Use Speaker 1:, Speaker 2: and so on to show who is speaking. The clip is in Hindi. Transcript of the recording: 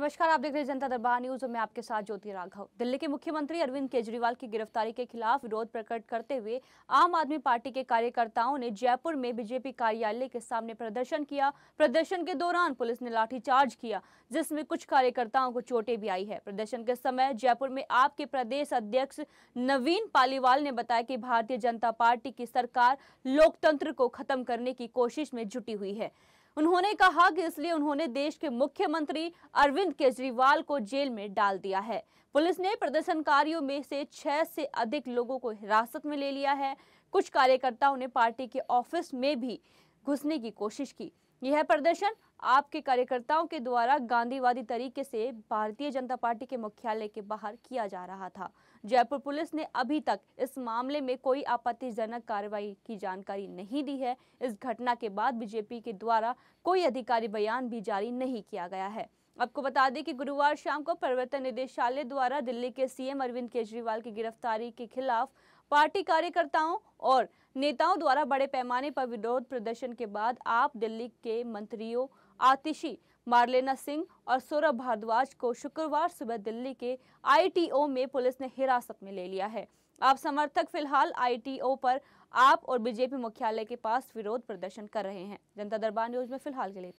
Speaker 1: नमस्कार आप देख रहे हैं जनता दरबार न्यूज और मैं आपके साथ ज्योति राघव दिल्ली के मुख्यमंत्री अरविंद केजरीवाल की गिरफ्तारी के खिलाफ विरोध प्रकट करते हुए आम आदमी पार्टी के कार्यकर्ताओं ने जयपुर में बीजेपी कार्यालय के सामने प्रदर्शन किया प्रदर्शन के दौरान पुलिस ने लाठीचार्ज किया जिसमें कुछ कार्यकर्ताओं को चोटें भी आई है प्रदर्शन के समय जयपुर में आपके प्रदेश अध्यक्ष नवीन पालीवाल ने बताया की भारतीय जनता पार्टी की सरकार लोकतंत्र को खत्म करने की कोशिश में जुटी हुई है उन्होंने कहा कि इसलिए उन्होंने देश के मुख्यमंत्री अरविंद केजरीवाल को जेल में डाल दिया है पुलिस ने प्रदर्शनकारियों में से छह से अधिक लोगों को हिरासत में ले लिया है कुछ कार्यकर्ताओं ने पार्टी के ऑफिस में भी घुसने की कोशिश की यह प्रदर्शन आपके कार्यकर्ताओं के द्वारा गांधीवादी तरीके से भारतीय जनता पार्टी के मुख्यालय के बाहर किया जा रहा था जयपुर पुलिस ने अभी तक इस मामले में कोई आपत्तिजनक कार्रवाई की जानकारी नहीं दी है इस घटना के बाद बीजेपी के द्वारा कोई अधिकारी बयान भी जारी नहीं किया गया है आपको बता दें कि गुरुवार शाम को प्रवर्तन निदेशालय द्वारा दिल्ली के सीएम अरविंद केजरीवाल की गिरफ्तारी के खिलाफ पार्टी कार्यकर्ताओं और नेताओं द्वारा बड़े पैमाने पर विरोध प्रदर्शन के बाद आप दिल्ली के मंत्रियों आतिशी मारलेना सिंह और सौरभ भारद्वाज को शुक्रवार सुबह दिल्ली के आईटीओ में पुलिस ने हिरासत में ले लिया है आप समर्थक फिलहाल आईटीओ पर आप और बीजेपी मुख्यालय के पास विरोध प्रदर्शन कर रहे हैं जनता दरबार न्यूज में फिलहाल के लिए